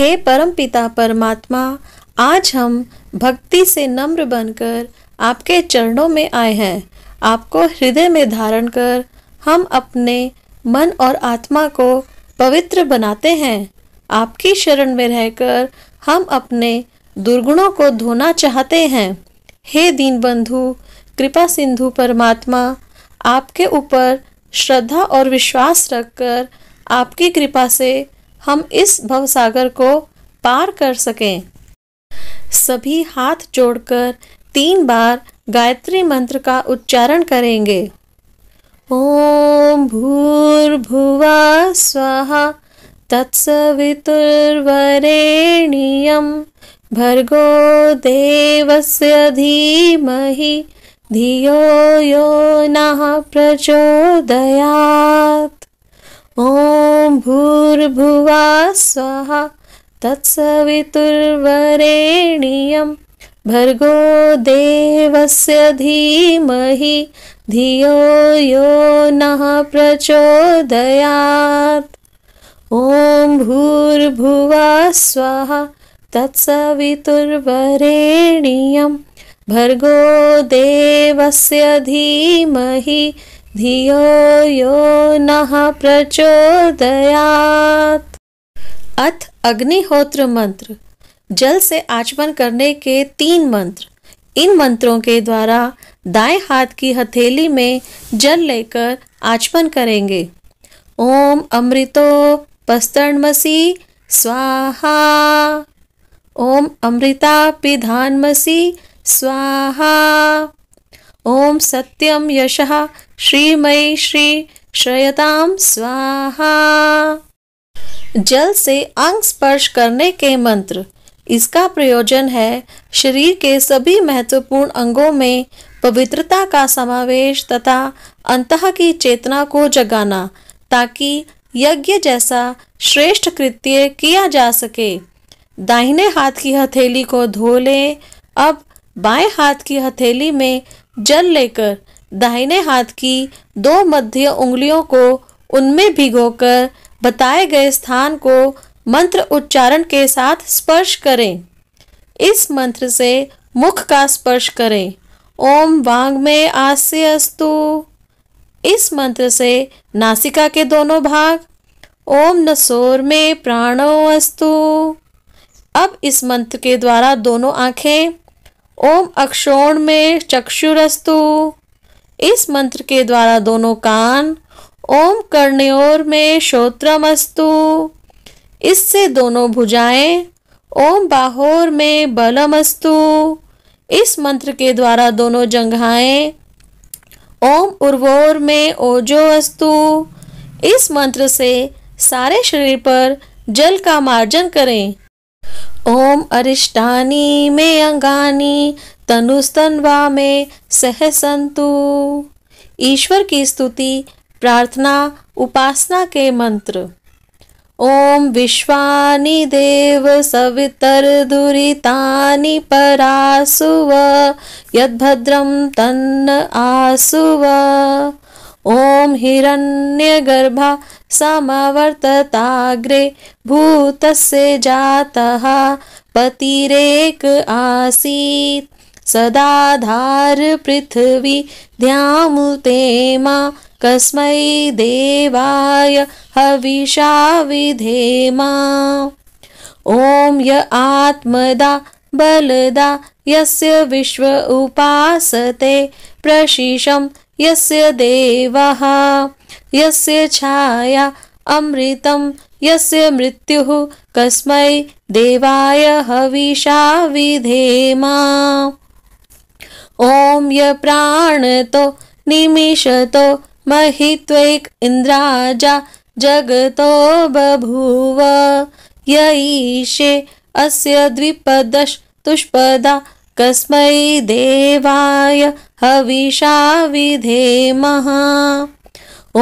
हे परम पिता परमात्मा आज हम भक्ति से नम्र बनकर आपके चरणों में आए हैं आपको हृदय में धारण कर हम अपने मन और आत्मा को पवित्र बनाते हैं आपकी शरण में रहकर हम अपने दुर्गुणों को धोना चाहते हैं हे दीन बंधु कृपा सिंधु परमात्मा आपके ऊपर श्रद्धा और विश्वास रखकर आपकी कृपा से हम इस भवसागर को पार कर सकें सभी हाथ जोड़कर तीन बार गायत्री मंत्र का उच्चारण करेंगे ओम भूर्भुवा स्वाहा तत्सवितुर्वरेण्यम भर्गो देवस्य धीमहि धियो यो नः प्रचोदयात् ॐ भूर्भुवा स्वाहा तत्सवितुर्वरेण्यं भर्गो देवस्य धीमहि धियो यो नः प्रचोदयात् ॐ भूर्भुवा स्वाहा तत्सवितुर्वरेण्यं भर्गो देवस्य धीमहि धियो यो नः प्रचोदयात अथ अग्निहोत्र मंत्र जल से आचमन करने के तीन मंत्र इन मंत्रों के द्वारा दाएं हाथ की हथेली में जल लेकर आचमन करेंगे ओम अमृतो पस्तरणमसी स्वाहा ओम अमृता पिधानमसी स्वाहा ओम सत्यम यशः मई श्री श्रयताम स्वाहा जल से अंग स्पर्श करने के मंत्र इसका प्रयोजन है शरीर के सभी महत्वपूर्ण अंगों में पवित्रता का समावेश तथा अंत की चेतना को जगाना ताकि यज्ञ जैसा श्रेष्ठ कृत्य किया जा सके दाहिने हाथ की हथेली को धो लें अब बाएं हाथ की हथेली में जल लेकर दाहिने हाथ की दो मध्य उंगलियों को उनमें भिगोकर बताए गए स्थान को मंत्र उच्चारण के साथ स्पर्श करें इस मंत्र से मुख का स्पर्श करें ओम वांग में आस्यस्तु इस मंत्र से नासिका के दोनों भाग ओम नसोर में प्राणो अस्तु अब इस मंत्र के द्वारा दोनों आँखें ओम अक्षोण में चक्षुरस्तु इस मंत्र के द्वारा दोनों कान ओम कर्ण्योर में श्रोत्रमस्तु इससे दोनों भुजाएं ओम बाहोर में बलमस्तु इस मंत्र के द्वारा दोनों जंघाएं ओम उर्वोर में ओजो अस्तु इस मंत्र से सारे शरीर पर जल का मार्जन करें ओम अरिष्टानी मे अंगानी तनुस्तनवा में सहसंतु ईश्वर की स्तुति प्रार्थना उपासना के मंत्र ओम विश्वानि देव सवितर्दुरितानि परासुव यद्भद्रं तन्न आसुव गर्भा हिरण्यगर्भा समावर्तताग्रे भूतस्य जातः पतिरेक आसीत् सदाधार पृथिवी ध्यामुते मा कस्मै देवाय हविषा विधेमा ॐ य आत्मदा बलदा यस्य विश्व उपासते प्रशिषं यस्य देवः यस्य छाया अमृतम् यस्य मृत्युः कस्मै देवाय हविषा विधेम ॐ य प्राणतो निमिषतो महित्वैक इन्द्राजा जगतो बभूव य ईशे अस्य द्विपदश तुष्पदा कस्मै देवाय हविषा विधेम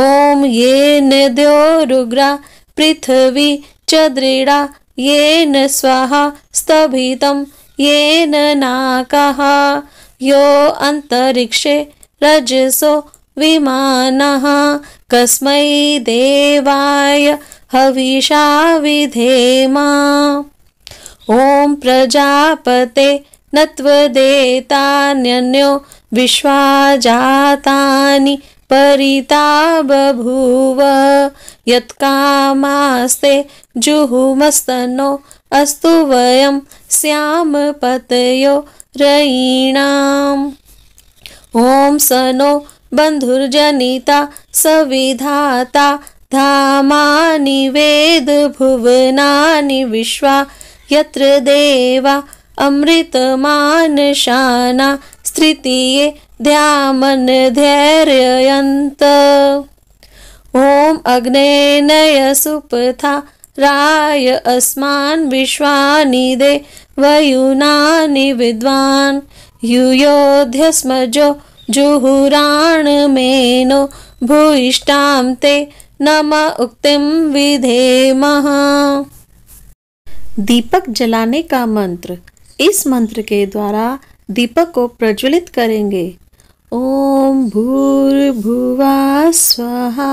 ॐ ये द्योरुग्रा पृथ्वी च दृढा येन स्वाहा स्त येन नाक यो अंतरिक्षे रजसो विम कस्म देवाय हविषा विधेम ॐ प्रजापते न त्वदेतान्यन्यो विश्वा जातानि परिता बभूव यत्कामास्ते जुहुमस्तनो अस्तु वयं श्यामपतयो रयीणाम् ॐ सनो बन्धुर्जनिता सविधाता धामानि वेदभुवनानि विश्वा यत्र देवा अमृतमानशाना ध्यान ध्यामन ओम अग्ने नय सुपथा राय अस्मान् विश्वानि दे वयुनानि विद्वान् युयोध्यस्मजो मेनो भूयिष्ठां ते नम उक्तिम विधेमः दीपक जलाने का मंत्र इस मंत्र के द्वारा दीपक को प्रज्वलित करेंगे ओम भूर्भुवा स्वाहा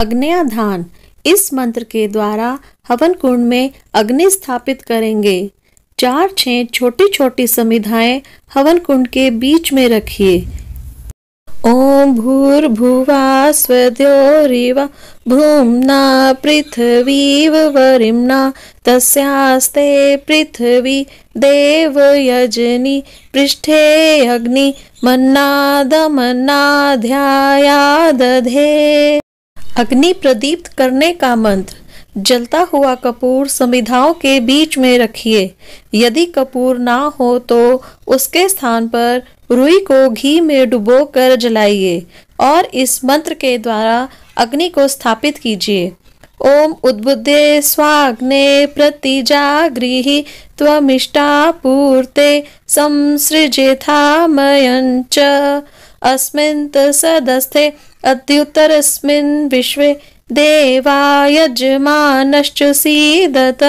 अग्नयाधान इस मंत्र के द्वारा हवन कुंड में अग्नि स्थापित करेंगे चार छः छोटी छोटी समिधाएं हवन कुंड के बीच में रखिए ओम भूर्भुवा स्वद्योरिव भूम्ना पृथ्वी वरिमना तस्यास्ते पृथ्वी यजनी पृष्ठे अग्नि दधे अग्नि प्रदीप्त करने का मंत्र जलता हुआ कपूर संविधाओं के बीच में रखिए यदि कपूर ना हो तो उसके स्थान पर रुई को घी में डुबोकर जलाइए और इस मंत्र के द्वारा अग्नि को स्थापित कीजिए ओम उद्बुद्धे स्वाग्ने प्रतिजागृहि त्वमिष्टापूर्ते मयंच अस्मिन्त सदस्थे अद्युतरस्मिन् विश्वे देवा यजमानश्च सीदत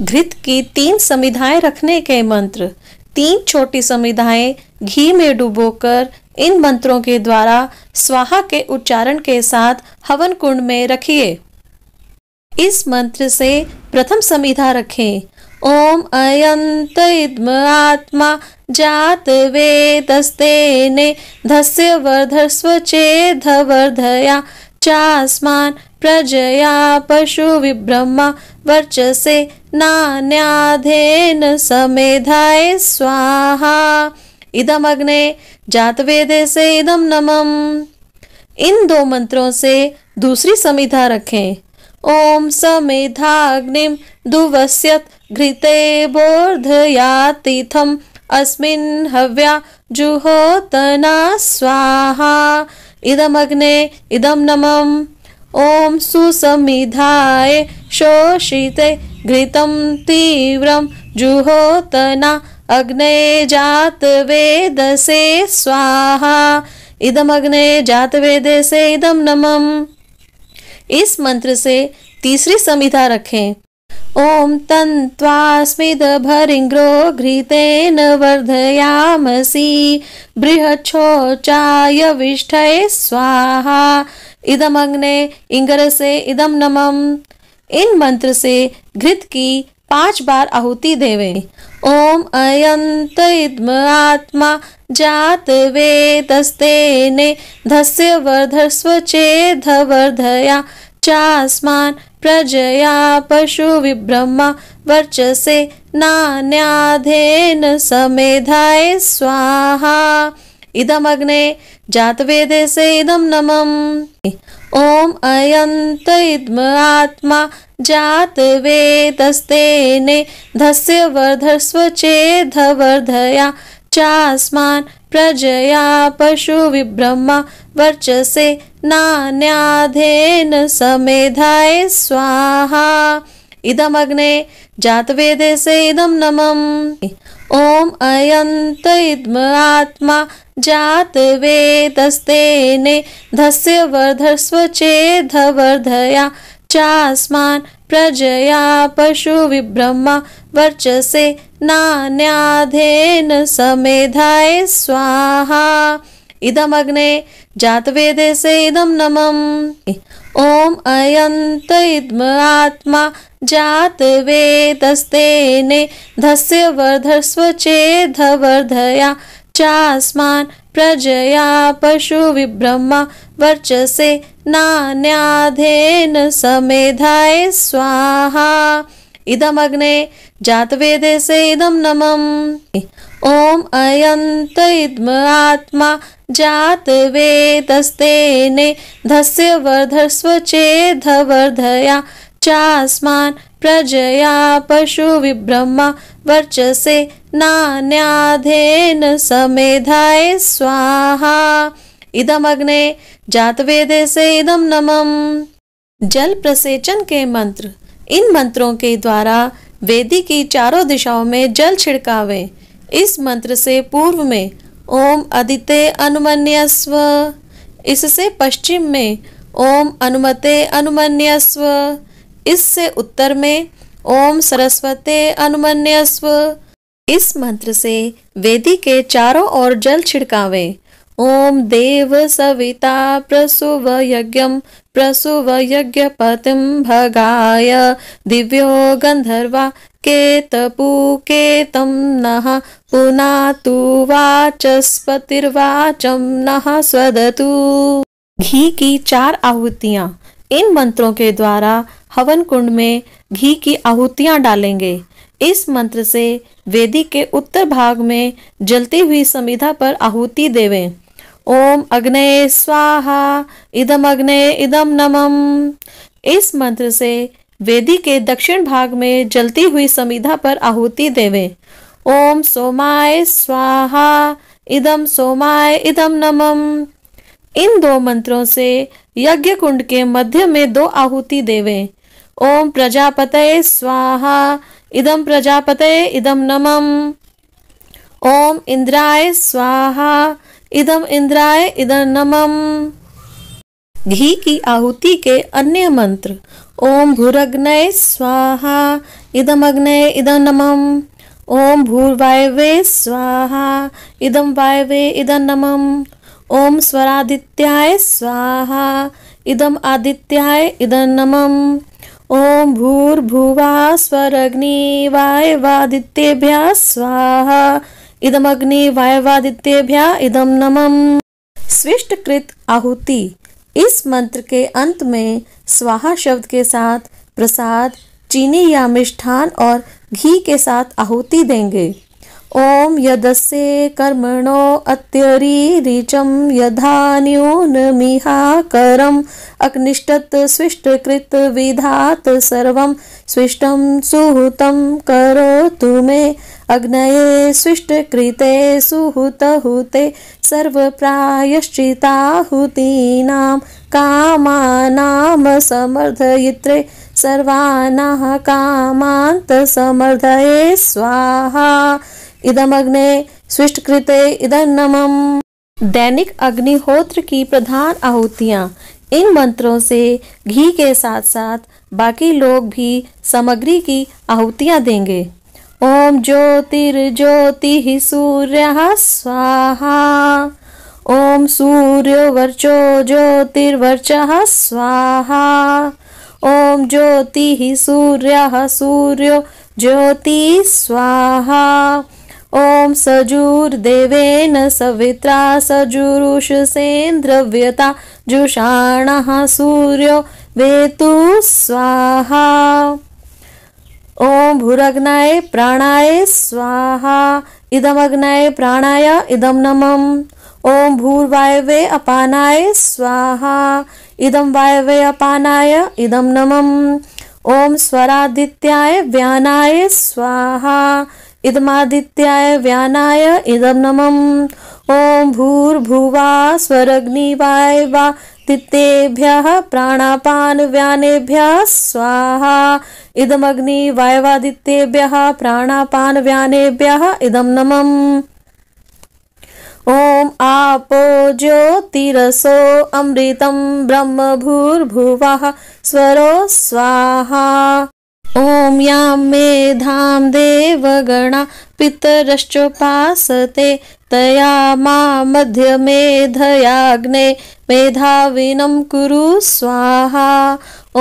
घृत की तीन समिधाएं रखने के मंत्र तीन छोटी समिधाएं घी में डुबोकर इन मंत्रों के द्वारा स्वाहा के उच्चारण के साथ हवन कुंड में रखिए इस मंत्र से प्रथम समिधा रखें ओम अयंत आत्मा जात ने धस्य वर्धस्व वर्धया चास्मान् प्रजया पशु पशुविभ्रह्मा वर्चसे नान्याधेन समेधाय स्वाहा जात जातवेदे से इदम नमम इन दो मंत्रों से दूसरी समिधा रखें ओम समेधाग्निम दुवस्यत घृते बोर्धयातिथम् अस्मिन् हव्या जुहोतना स्वाहा इदमग्ने इदम नमम ओम सुसमिधाय शोषिते घृतम तीव्रम जुहोतना अग्ने जातवेदसे स्वाहा इदम जात वेद से इदम नमम इस मंत्र से तीसरी समिधा रखें ॐ तन्त्वास्मिदभरिङ्ग्रो घृतेन वर्धयामसि विष्ठ स्वाहा इदम अग्ने इंगर से इदम नमम इन मंत्र से घृत की पांच बार आहुति देवे ओम अयंत आत्मा जात वेदस्ते ने धस्य वर्धस्व चेध वर्धया चास्मान प्रजया पशु पशुविभ्रमा वर्चसे नान्याधेन समेधाय स्वाहा जात वेदे से इदम नमम ओम अयंत इदम आत्मा ने धस्य वर्धस्व चेध वर्धया चास्मान् प्रजया पशु पशुविभ्रह्मा वर्चसे नान्याधेन समेधाय स्वाहा जात वेदे से इदम नमम ओम अयंत इदम आत्मा ने धस्य वर्धस्व चेधवर्धया वर्धया चास्मान प्रजया पशु पशुविभ्रह्मा वर्चसे नान्याधेन समेधाय स्वाहा जात वेदे से इदम नमम ओम अयंत इदम आत्मा ने धस्य वर्धस्व चेधवर्धया चास्मान् प्रजया पशु पशुविभ्रह्म वर्चसे नान्याधेन समेधाय स्वाहा इदमग्ने वेदे से इदम नमम ओम अयंत इदम आत्मा ने धस्य वर्धस्व चेधवर्धया चास्मान प्रजया पशु विब्रह्मा वर्चसे नान्याधेन समेधाय स्वाहा इदम अग्ने जातवेदे से इदम नमम जल प्रसेचन के मंत्र इन मंत्रों के द्वारा वेदी की चारों दिशाओं में जल छिड़कावे इस मंत्र से पूर्व में ओम अदिते अनुमन्यस्व इससे पश्चिम में ओम अनुमते अनुमन्यस्व इससे उत्तर में ओम सरस्वते अनुमन्यस्व इस मंत्र से वेदी के चारों ओर जल छिड़कावे ओम देव सविता प्रसुव यज्ञम प्रसुव यज्ञ पतिम भगाय दिव्यो गंधर्वा केतपू नह पुना तू वाचस्पतिर्वाचम नह स्वदतु घी की चार आहुतियाँ इन मंत्रों के द्वारा हवन कुंड में घी की आहुतियाँ डालेंगे इस मंत्र से वेदी के उत्तर भाग में जलती हुई समिधा पर आहुति देवे ओम अग्नय स्वाहा इदम अग्नये इदम नमम इस मंत्र से वेदी के दक्षिण भाग में जलती हुई समिधा पर आहुति देवे ओम सोमाय स्वाहा इदम सोमाय इदम नमम इन दो मंत्रों से यज्ञ कुंड के मध्य में दो आहुति देवे ओम प्रजापतये स्वाहा इदम प्रजापते इदम नमम ओम इंद्राय स्वाहा इदम इंद्राय इदम नमम घी की आहुति के अन्य मंत्र ओम भूरग्न स्वाहा इदम अग्नय इदम नमम ओम भूर्वायवे स्वाहा इदम वायवे इदम नमम ओम स्वरादित्याय स्वाहा इदम आदित्याय इदम नमम ॐ भूर्भुवा स्वरग्निवायवादित्येभ्यः स्वाहा इदम नमम स्विष्ट कृत आहुति इस मंत्र के अंत में स्वाहा शब्द के साथ प्रसाद चीनी या मिष्ठान और घी के साथ आहुति देंगे ओम यदस्य कर्मणो अत्यरीरिचं यथा न्यूनमिहाकरम् अग्निष्टत् विधात सर्व स्विष्ट सुहूत करो करोतु मे अग्नये स्विष्टकृते सुहृतहुते सर्वप्रायश्चिताहुतीनां कामानां समर्थयित्रे सर्वानाः कामान्तसमर्थये स्वाहा कृत स्विष्टकृते नमम दैनिक अग्निहोत्र की प्रधान आहुतियाँ इन मंत्रों से घी के साथ साथ बाकी लोग भी सामग्री की आहुतियाँ देंगे ओम ज्योतिर ही सूर्य स्वाहा ओम सूर्य वर्चो ज्योतिर्वर्च स्वाहा ओम ज्योति ही सूर्य सूर्य ज्योति स्वाहा ओम सजुर्देवेन सवित्रा सजुरुषसेन्द्रव्यता जुषाणः सूर्यो वेतु स्वाहा ओम भूरग्नाय प्राणाय स्वाहा इदमग्नाय प्राणाय इदम नमम ओम भूर्वायवे अपानाय स्वाहा इदम वायवे अपानाय इदम नमम ओम स्वरादित्याय व्यानाय स्वाहा इदमादित्याय व्यानाय इदम नमम ओम भूर्भुवा स्वरग्निवाय वा दितेभ्यः प्राणापान व्यानेभ्यः स्वाहा इदमग्नि वायवादित्येभ्यः प्राणापान व्यानेभ्यः इदम नमम् ॐ आपो ज्योतिरसो अमृतं ब्रह्मभूर्भुवः स्वरो स्वाहा ॐ मे धाम देवगणा पितरश्चोपासते तया मध्य मेधयाग्ने मेधाविनं कुरु स्वाहा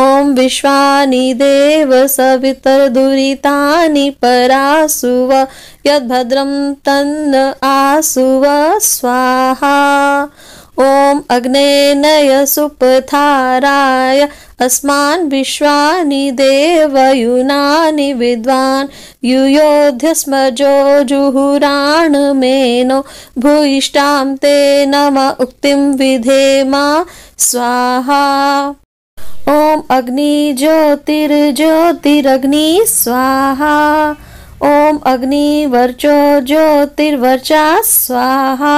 ॐ विश्वानि देव सवितर्दुरितानि परासुव यद्भद्रं तन्न आसुव स्वाहा ॐ अग्नेनय सुपथाराय अस्मान् विश्वानि देवयुनानि विद्वान् युयोध्य स्मजो जुहुराणमेनो भूयिष्ठां ते नम उक्तिं विधेम स्वाहा ॐ अग्निज्योतिर्ज्योतिरग्नि स्वाहा ॐ अग्निवर्चो ज्योतिर्वर्चा स्वाहा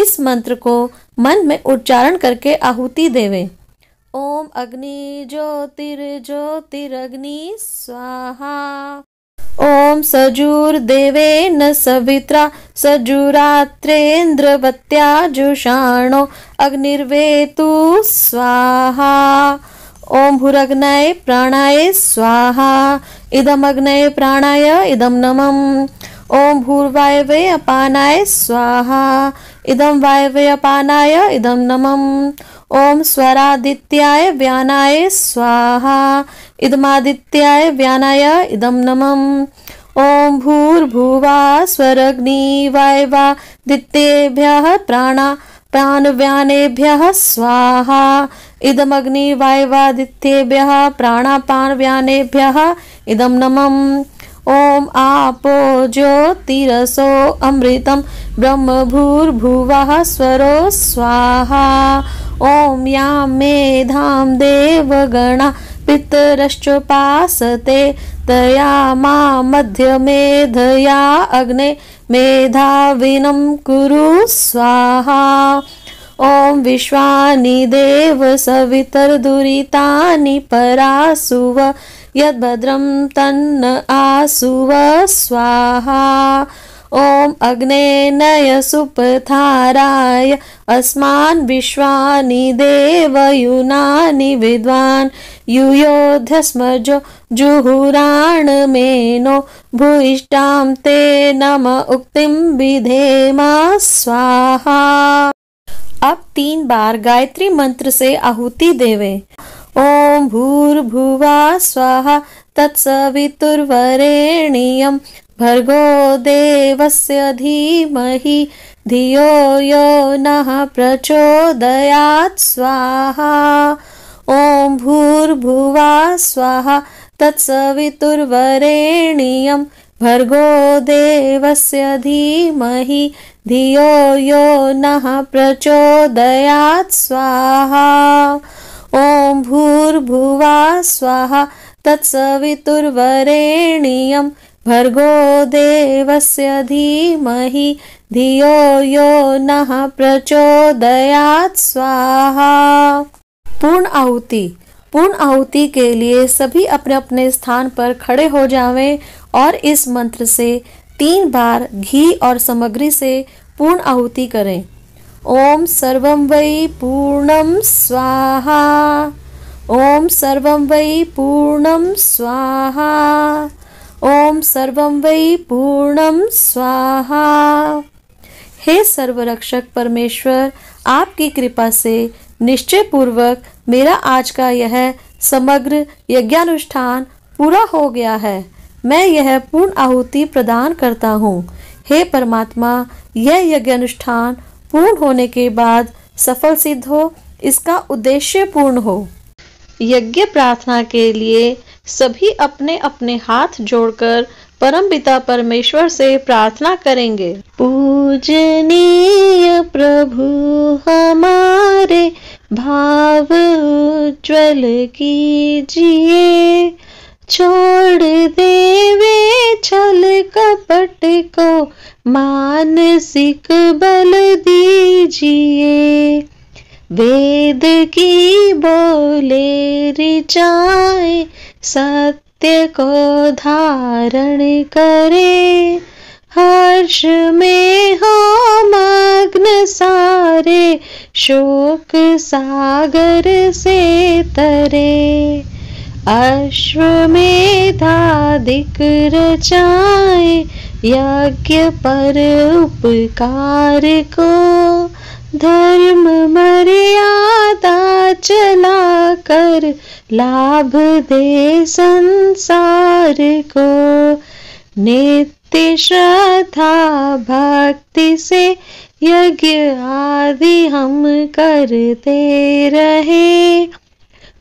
इस मंत्र को मन में उच्चारण करके आहुति देवे ओम अग्नि ज्योतिर ज्योतिरग्नि स्वाहा ओम सजूर न सवित्रा सजुरात्रेन्द्रवत्या जुषाणो अग्निर्वेतु स्वाहा ओम भूरग्नय प्राणाय स्वाहा इदम अग्नय प्राणाय इदम नमम ओम भूर्वाय वे अपानाय स्वाहा इदम वायव्यपानाय इदम नमम ओम स्वरादित्याय व्यानाय स्वाहा इदमादित्याय व्यानाय इदम नमम ओम भूर्भुवा स्वरग्नि वायवादित्येभ्य प्राणा व्यानेभ्य स्वाहा इदमग्निवायवादित्येभ्यः प्राणापानव्यानेभ्यः इदम नमम ओम आपो ज्योतिरसो ब्रह्म भूर्भुव स्वरो स्वाहा ॐ या मेधा देवगणा पितरश्चोपासते तया मा मेधया अग्ने मेधाविनं कुरु स्वाहा ॐ विश्वानि देव सवितर्दुरितानि सुव यद्भद्रं तन्न आसुव स्वाहा ॐ अग्नेनय सुपथाराय अस्मान् विश्वानि देवयुनानि विद्वान् मे नो भूयिष्ठां ते नम उक्तिं विधेमा स्वाहा अब तीन बार गायत्री मंत्र से आहुति देवे ॐ भूर्भुवा स्वाहा तत्सवितुर्वरेण्यं भर्गो देवस्य धीमहि धियो यो नः प्रचोदयात् स्वाहा ॐ भूर्भुवा स्वाहा तत्सवितुर्वरेण्यं भर्गो देवस्य धीमहि धियो यो नः प्रचोदयात् स्वाहा ओम भूर्भुवा स्वाहा तत्सवितुर्वरेणीय भर्गो देवस्य धीमहि धियो यो न प्रचोदयात् स्वाहा पूर्ण आहुति पूर्ण आहुति के लिए सभी अपने अपने स्थान पर खड़े हो जावें और इस मंत्र से तीन बार घी और सामग्री से पूर्ण आहुति करें ओम सर्वं वै पूर्णं स्वाहा ओम सर्वं वै पूर्णं स्वाहा ओम सर्वं वै पूर्णं स्वाहा हे सर्वरक्षक परमेश्वर आपकी कृपा से निश्चय पूर्वक मेरा आज का यह समग्र यज्ञानुष्ठान पूरा हो गया है मैं यह पूर्ण आहुति प्रदान करता हूँ हे परमात्मा यह यज्ञानुष्ठान पूर्ण होने के बाद सफल सिद्ध हो इसका उद्देश्य पूर्ण हो यज्ञ प्रार्थना के लिए सभी अपने अपने हाथ जोड़कर परम पिता परमेश्वर से प्रार्थना करेंगे पूजनीय प्रभु हमारे भाव उज्ज्वल कीजिए छोड़ देवे छल कपट को मानसिक बल दीजिए वेद की बोले ऋचाए सत्य को धारण करे हर्ष में हो मग्न सारे शोक सागर से तरे अश्व में दिक रचाए यज्ञ पर उपकार को धर्म मर्यादा चला कर लाभ दे संसार को नित्य श्रद्धा भक्ति से यज्ञ आदि हम करते रहे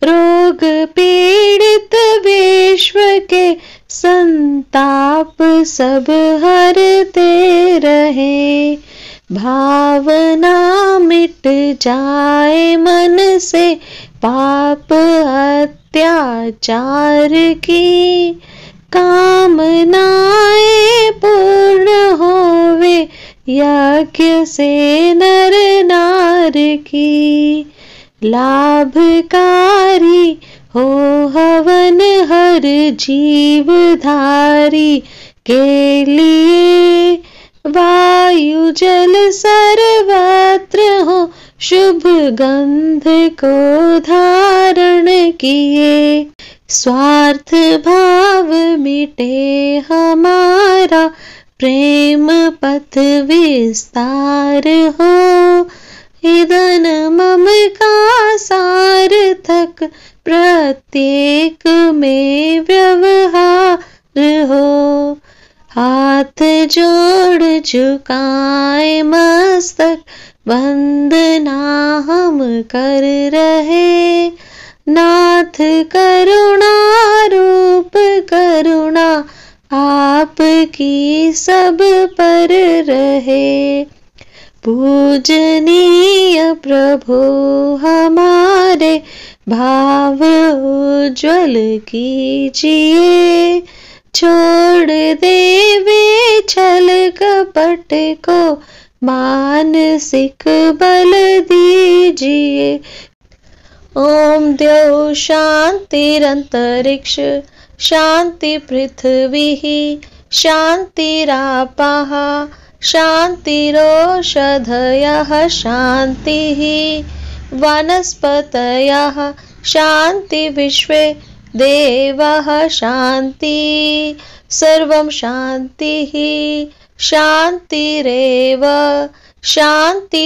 रोग पीड़ित विश्व के संताप सब हरते रहे भावना मिट जाए मन से पाप अत्याचार की कामनाएं पूर्ण होवे यज्ञ से नर नार की लाभकारी हो हवन हर जीव धारी के लिए वायु जल सर्वत्र हो शुभ गंध को धारण किए स्वार्थ भाव मिटे हमारा प्रेम पथ विस्तार हो इधन मम का सार्थक प्रत्येक में व्यवहार हो हाथ जोड़ झुकाए मस्तक वंदना हम कर रहे नाथ करुणा रूप करुणा आपकी सब पर रहे पूजनीय प्रभु हमारे भाव उज्ज्वल कीजिए छोड़ देवे छल कपट को मानसिक बल दीजिए ओम द्यौ अंतरिक्ष शांति पृथ्वी शांति शांतिरापः शांतिरोषधयः शांतिः वनस्पत वनस्पतयः शान्तिविश्वे देवः शान्ति सर्वं शान्तिः शान्तिरेव शांति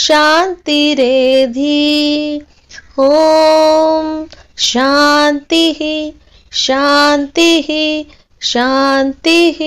शान्तिरेधि ॐ शान्तिः शांति शान्तिः